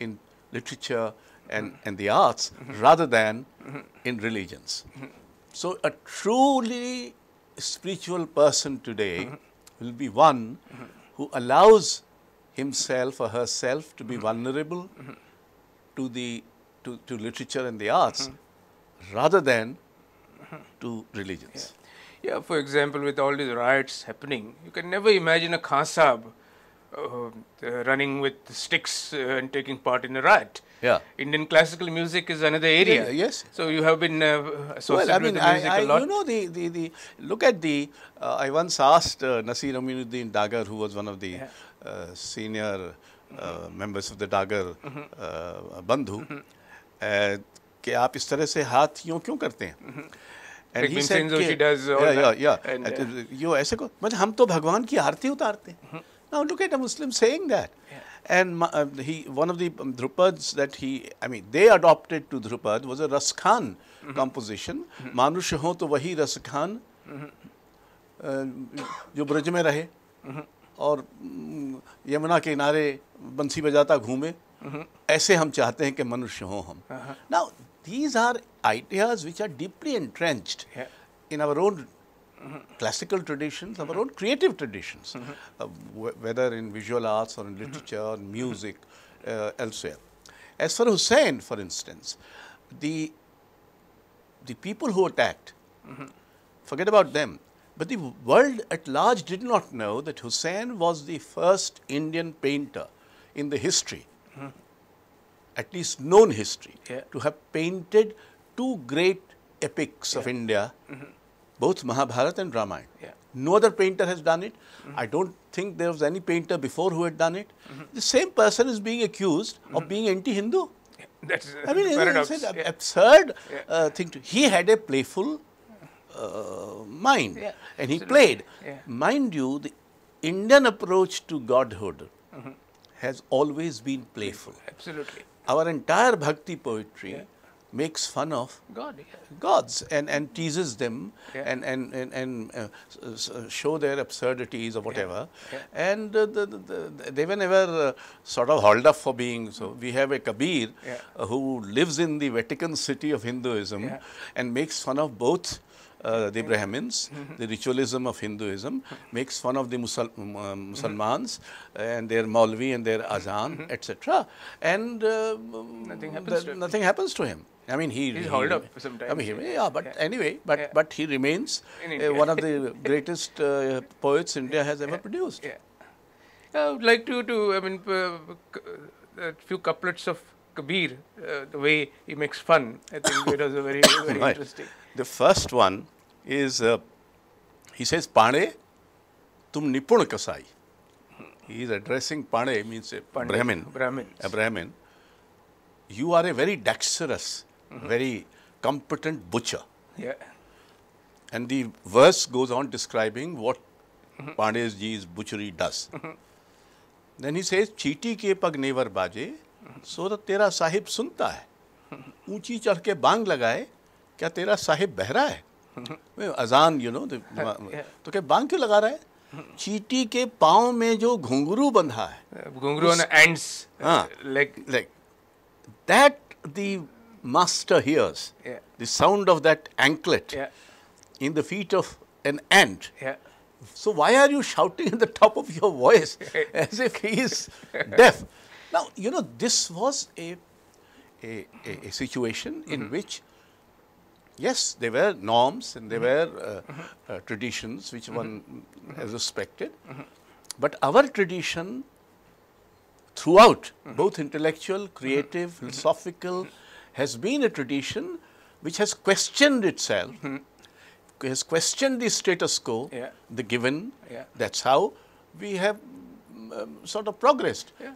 in literature and, and the arts rather than in religions. So, a truly spiritual person today will be one who allows himself or herself to be vulnerable to the to, to literature and the arts rather than to religions. Yeah. yeah. for example, with all these riots happening, you can never imagine a Khasab uh, running with sticks uh, and taking part in a riot. Yeah. Indian classical music is another area. Yeah, yes. So you have been uh, associated well, I mean, with the music I, I, a lot. You know, the, the, the look at the, uh, I once asked uh, Nasir Aminuddin Dagar, who was one of the yeah. uh, senior mm -hmm. members of the Dagar mm -hmm. Bandhu, mm -hmm. कि आप इस तरह से हाथ यूँ क्यों करते हैं mm-hmm. And he said, yeah, yeah, yeah. यो ऐसे को मतलब हम तो भगवान की आरती उतारते हैं mm-hmm. Now look at a Muslim saying that. Yeah. And uh, he, one of the um, Drupads that he, I mean, they adopted to Drupad was a Ras Khan mm -hmm. composition. Manush ho to wahi Ras Khan, jo braj mein rahe, aur Yamuna ke inare bansi bajata ghume. ऐसे हम चाहते हैं कि मनुष्य हों हम now these are ideas which are deeply entrenched yeah. in our own Mm -hmm. classical traditions, mm -hmm. our own creative traditions, mm -hmm. uh, whether in visual arts or in literature or music, uh, elsewhere. As for Hussein, for instance, the, the people who attacked, forget about them, but the world at large did not know that Hussein was the first Indian painter in the history, at least known history, yeah. to have painted two great epics yeah. of India mm-hmm both Mahabharata and Ramayana. Yeah. No other painter has done it. Mm -hmm. I don't think there was any painter before who had done it. Mm -hmm. The same person is being accused mm -hmm. of mm-hmm. being anti-Hindu. Yeah, that's I mean, it's an yeah. absurd yeah. uh, thing. To, he had a playful uh, mind, and he Absolutely. played. Mind you, the Indian approach to godhood mm-hmm. has always been playful. Absolutely. Our entire bhakti poetry makes fun of God, yeah. gods and, and teases them yeah. and, and, and, and uh, uh show their absurdities or whatever. Yeah. And uh, the, the, the, they were never uh, sort of hauled up for being so. Mm. We have a Kabir uh, who lives in the Vatican city of Hinduism and makes fun of both uh, the Brahmins, mm -hmm. the ritualism of Hinduism, hmm. makes fun of the uh, Muslims mm -hmm. and their Maulvi and their Azan, mm-hmm. etc. And uh, nothing, mm, happens nothing happens to him. I mean, he he's held up sometimes. I mean, he, yeah, but yeah. anyway, but yeah. but he remains uh, one of the greatest uh, poets India has ever produced. Yeah, I would like to to I mean, a few couplets of Kabir, uh, the way he makes fun. I think it was a very very right. interesting. The first one is uh, he says, "Pane, tum nipun kasai." He is addressing Pane means a Brahmin. Brahmin. A Brahmin. You are a very dexterous -hmm. very competent butcher. Yeah. And the verse goes on describing what mm-hmm. Pandey's ji's butchery does. Mm-hmm. Then he says, ke चीटी के पग never बाजे सो तो तेरा साहिब सुनता है ऊंची चढ़ के बांग लगाए क्या तेरा साहिब बहरा है अजान यू नो तो क्या बांग क्यों लगा रहा hai? चीटी के पाँव में जो घुंघरू बंधा है घुंघरू एंड्स हाँ like leg that the master hears yeah. the sound of that anklet yeah. in the feet of an ant. Yeah. So why are you shouting at the top of your voice as if he is deaf? Now, you know, this was a, a, a, a situation mm -hmm. in mm-hmm. which, yes, there were norms and there mm -hmm. were uh, mm -hmm. uh, traditions which mm-hmm. one mm-hmm. has respected. But our tradition throughout, both intellectual, creative, philosophical, has been a tradition which has questioned itself, mm -hmm. has questioned the status quo, yeah. the given. Yeah. That's how we have um, sort of progressed. Yeah.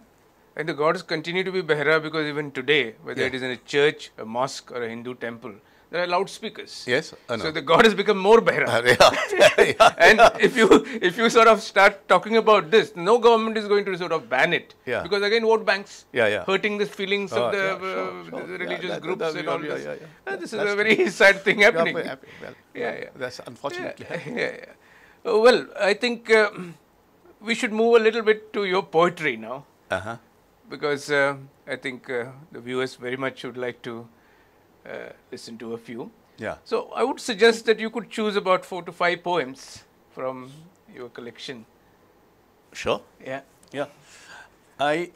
And the gods continue to be Behra because even today, whether it is in a church, a mosque, or a Hindu temple, there are loudspeakers. Yes. So the god has become more Behra. yeah. yeah. and if you if you sort of start talking about this, no government is going to sort of ban it. Yeah. Because again, vote banks. Yeah, yeah. Hurting the feelings of oh, the, yeah, sure, uh, sure. the religious groups that, that, and all this. Yeah, yeah, uh, This is a very true. sad thing happening. Well, well, yeah, yeah. That's unfortunately happening. Yeah, yeah. Uh, well, I think uh, we should move a little bit to your poetry now. Uh-huh. Because uh, I think uh, the viewers very much would like to uh, listen to a few. Yeah. So I would suggest that you could choose about four to five poems from your collection. Sure. Yeah. Yeah. I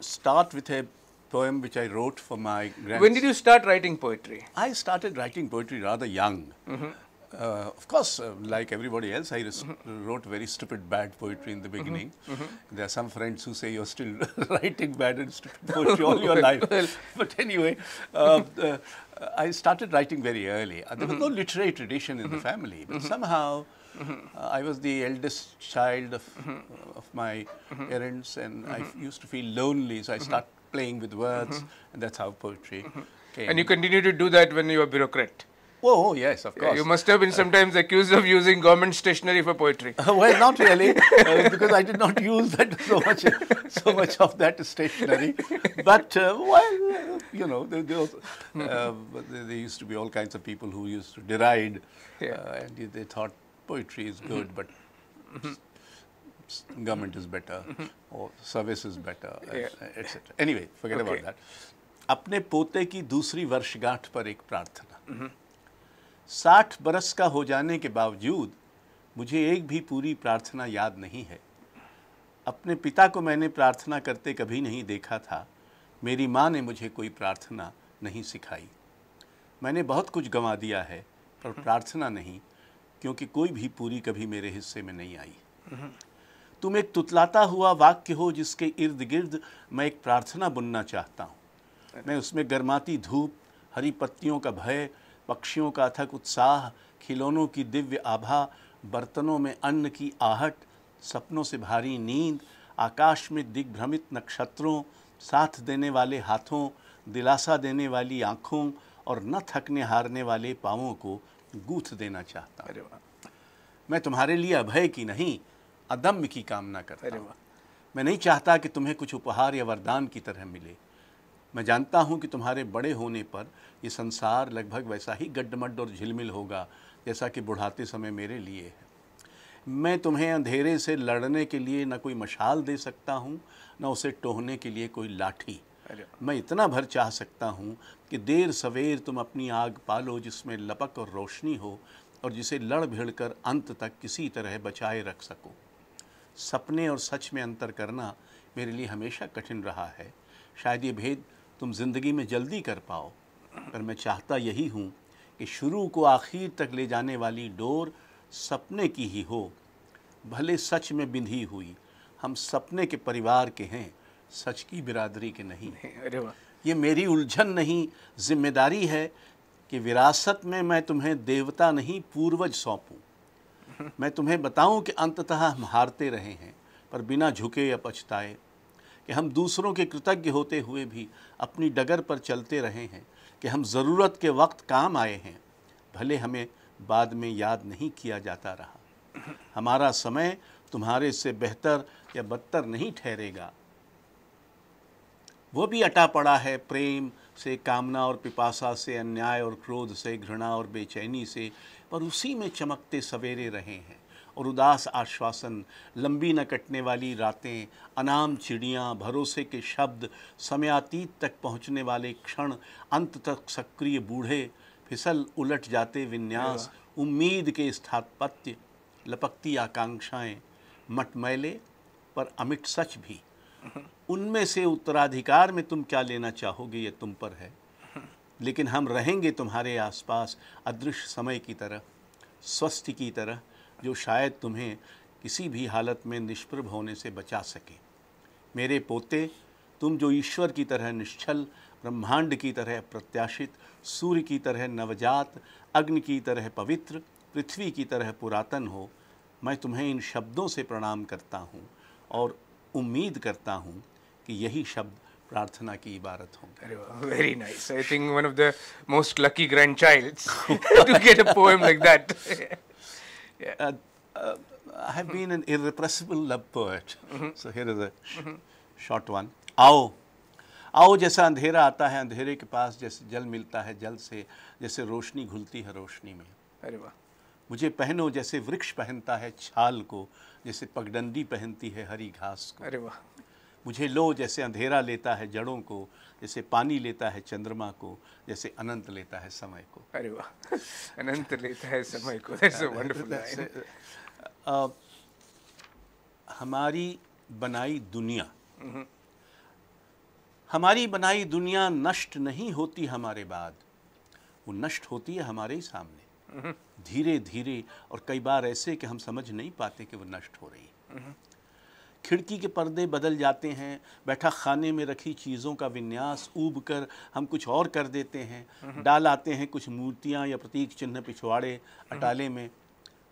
start with a poem which I wrote for my grandson. When did you start writing poetry? I started writing poetry rather young. Mm -hmm. Uh, of course, uh, like everybody else, I mm -hmm. wrote very stupid, bad poetry in the mm-hmm. beginning. Mm -hmm. There are some friends who say you're still writing bad and stupid poetry all your life. but anyway, uh, uh, I started writing very early. Uh, there mm -hmm. was mm-hmm. no literary tradition in the mm-hmm. family, but somehow I was the eldest child of, of my parents, and I used to feel lonely, so I started playing with words, and that's how poetry came. And you continue to do that when you a bureaucrat? Oh, oh, yes, of course. You must have been uh, sometimes accused of using government stationery for poetry. Uh, well, not really, uh, because I did not use that so much, so much of that stationery. But uh, well, you know, there, uh, used to be all kinds of people who used to deride, yeah. Uh, and they thought poetry is good, mm-hmm. but government is better, mm-hmm. or service is better, etc. Anyway, forget about that. अपने पोते की दूसरी वर्षगांठ पर एक प्रार्थना साठ बरस का हो जाने के बावजूद मुझे एक भी पूरी प्रार्थना याद नहीं है अपने पिता को मैंने प्रार्थना करते कभी नहीं देखा था मेरी माँ ने मुझे कोई प्रार्थना नहीं सिखाई मैंने बहुत कुछ गंवा दिया है पर हम्म। प्रार्थना नहीं क्योंकि कोई भी पूरी कभी मेरे हिस्से में नहीं आई हम्म। तुम एक तुतलाता हुआ वाक्य हो जिसके इर्द गिर्द मैं एक प्रार्थना बुनना चाहता हूँ मैं उसमें गर्माती धूप हरी पत्तियों का भय पक्षियों का अथक उत्साह खिलौनों की दिव्य आभा बर्तनों में अन्न की आहट सपनों से भारी नींद आकाश में दिग्भ्रमित नक्षत्रों साथ देने वाले हाथों दिलासा देने वाली आँखों और न थकने हारने वाले पाँवों को गूथ देना चाहता अरे वाह मैं तुम्हारे लिए अभय की नहीं अदम्य की कामना करता अरे वाह मैं नहीं चाहता कि तुम्हें कुछ उपहार या वरदान की तरह मिले मैं जानता हूँ कि तुम्हारे बड़े होने पर ये संसार लगभग वैसा ही गड्ढमड्ड और झिलमिल होगा जैसा कि बुढ़ाते समय मेरे लिए है मैं तुम्हें अंधेरे से लड़ने के लिए ना कोई मशाल दे सकता हूँ ना उसे टोहने के लिए कोई लाठी मैं इतना भर चाह सकता हूँ कि देर सवेर तुम अपनी आग पालो जिसमें लपक और रोशनी हो और जिसे लड़ भिड़ कर अंत तक किसी तरह बचाए रख सको सपने और सच में अंतर करना मेरे लिए हमेशा कठिन रहा है शायद ये भेद तुम ज़िंदगी में जल्दी कर पाओ पर मैं चाहता यही हूँ कि शुरू को आखिर तक ले जाने वाली डोर सपने की ही हो भले सच में बिंधी हुई हम सपने के परिवार के हैं सच की बिरादरी के नहीं अरे ये मेरी उलझन नहीं जिम्मेदारी है कि विरासत में मैं तुम्हें देवता नहीं पूर्वज सौंपूं मैं तुम्हें बताऊं कि अंततः हम हारते रहे हैं पर बिना झुके या पछताए कि हम दूसरों के कृतज्ञ होते हुए भी अपनी डगर पर चलते रहे हैं कि हम ज़रूरत के वक्त काम आए हैं भले हमें बाद में याद नहीं किया जाता रहा हमारा समय तुम्हारे से बेहतर या बदतर नहीं ठहरेगा वो भी अटा पड़ा है प्रेम से कामना और पिपासा से अन्याय और क्रोध से घृणा और बेचैनी से पर उसी में चमकते सवेरे रहे हैं और उदास आश्वासन लंबी न कटने वाली रातें अनाम चिड़ियाँ भरोसे के शब्द समयातीत तक पहुँचने वाले क्षण अंत तक सक्रिय बूढ़े फिसल उलट जाते विन्यास उम्मीद के स्थापत्य लपकती आकांक्षाएं मटमैले पर अमिट सच भी उनमें से उत्तराधिकार में तुम क्या लेना चाहोगे ये तुम पर है लेकिन हम रहेंगे तुम्हारे आसपास अदृश्य समय की तरह स्वस्थ की तरह जो शायद तुम्हें किसी भी हालत में निष्प्रभ होने से बचा सके मेरे पोते तुम जो ईश्वर की तरह निश्चल ब्रह्मांड की तरह प्रत्याशित सूर्य की तरह नवजात अग्नि की तरह पवित्र पृथ्वी की तरह पुरातन हो मैं तुम्हें इन शब्दों से प्रणाम करता हूँ और उम्मीद करता हूँ कि यही शब्द प्रार्थना की इबारत होंगे very nice I think one of the most lucky grand to get a poem like that Yeah. Uh, I have been an irrepressible love poet. Mm -hmm. So here is a sh mm -hmm. short one. आओ आओ जैसा अंधेरा आता है अंधेरे के पास जैसे जल मिलता है जल से जैसे रोशनी घुलती है रोशनी में अरे वाह मुझे पहनो जैसे वृक्ष पहनता है छाल को जैसे पगडंडी पहनती है हरी घास को अरे वाह मुझे लो जैसे अंधेरा लेता है जड़ों को जैसे पानी लेता है चंद्रमा को जैसे अनंत लेता है समय को अरे वाह अनंत लेता है समय को दैट्स अ वंडरफुल हमारी बनाई दुनिया हम्म। हमारी बनाई दुनिया नष्ट नहीं होती हमारे बाद वो नष्ट होती है हमारे ही सामने हम्म। धीरे धीरे और कई बार ऐसे कि हम समझ नहीं पाते कि वो नष्ट हो रही हम्म। खिड़की के पर्दे बदल जाते हैं बैठा खाने में रखी चीज़ों का विन्यास ऊब कर हम कुछ और कर देते हैं हम्म। डाल आते हैं कुछ मूर्तियाँ या प्रतीक चिन्ह पिछवाड़े अटाले हम्म। में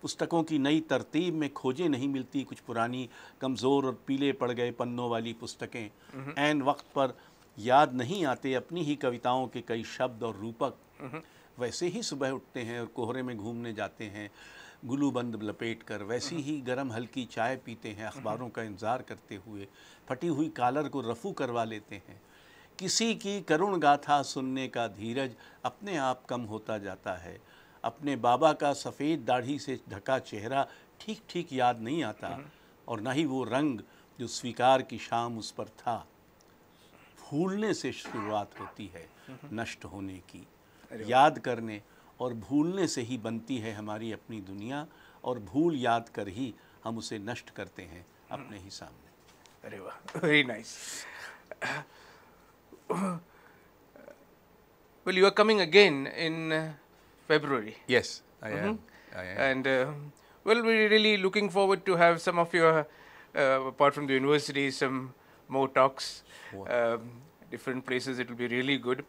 पुस्तकों की नई तरतीब में खोजें नहीं मिलती कुछ पुरानी कमज़ोर और पीले पड़ गए पन्नों वाली पुस्तकें एन हम्म। वक्त पर याद नहीं आते अपनी ही कविताओं के कई शब्द और रूपक वैसे ही सुबह उठते हैं और कोहरे में घूमने जाते हैं गुलू बंद लपेट कर वैसी हाँ। ही गर्म हल्की चाय पीते हैं अखबारों का इंतज़ार करते हुए फटी हुई कालर को रफू करवा लेते हैं किसी की करुण गाथा सुनने का धीरज अपने आप कम होता जाता है अपने बाबा का सफ़ेद दाढ़ी से ढका चेहरा ठीक ठीक याद नहीं आता हाँ। और ना ही वो रंग जो स्वीकार की शाम उस पर था फूलने से शुरुआत होती है हाँ। नष्ट होने की याद करने और भूलने से ही बनती है हमारी अपनी दुनिया और भूल याद कर ही हम उसे नष्ट करते हैं अपने ही सामने अरे वाह very nice well you are coming again in February yes and well we really looking forward to have some of your apart from the university some more talks different places it will be really good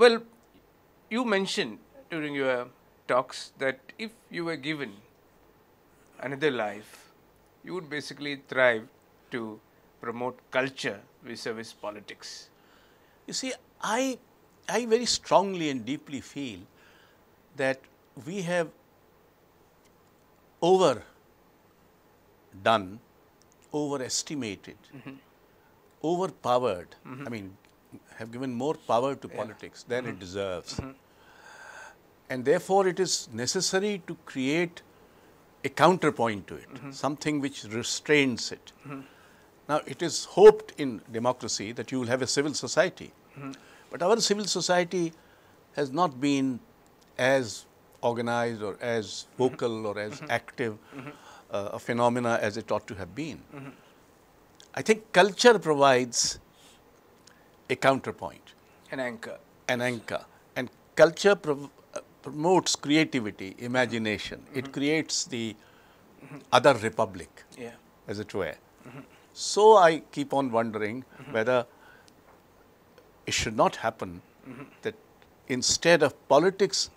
well you mentioned during your talks that if you were given another life, you would basically thrive to promote culture vis-a-vis politics. You see, I, I very strongly and deeply feel that we have overdone, overestimated, mm-hmm. overpowered. Mm-hmm. I mean, have given more power to yeah. politics than mm -hmm. it mm-hmm. deserves. Mm -hmm. And therefore, it is necessary to create a counterpoint to it, mm -hmm. something which restrains it. Mm-hmm. Now, it is hoped in democracy that you will have a civil society, mm-hmm. but our civil society has not been as organized or as vocal or as active uh, a phenomena as it ought to have been. I think culture provides a counterpoint. An anchor. An anchor. And culture uh, promotes creativity, imagination. Mm -hmm. It mm-hmm. creates the mm -hmm. other republic, yeah. as it were. Mm -hmm. So I keep on wondering mm-hmm. whether it should not happen mm-hmm. that instead of politics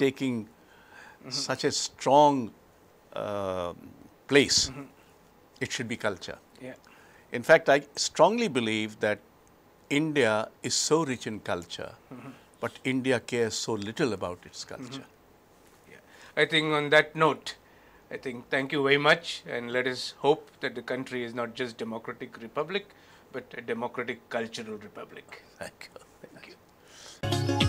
taking such a strong uh, place, it should be culture. Yeah. In fact, I strongly believe that India is so rich in culture, mm -hmm. but India cares so little about its culture. Mm -hmm. yeah. I think on that note, I think thank you very much, and let us hope that the country is not just democratic republic, but a democratic cultural republic. Thank you. Thank you.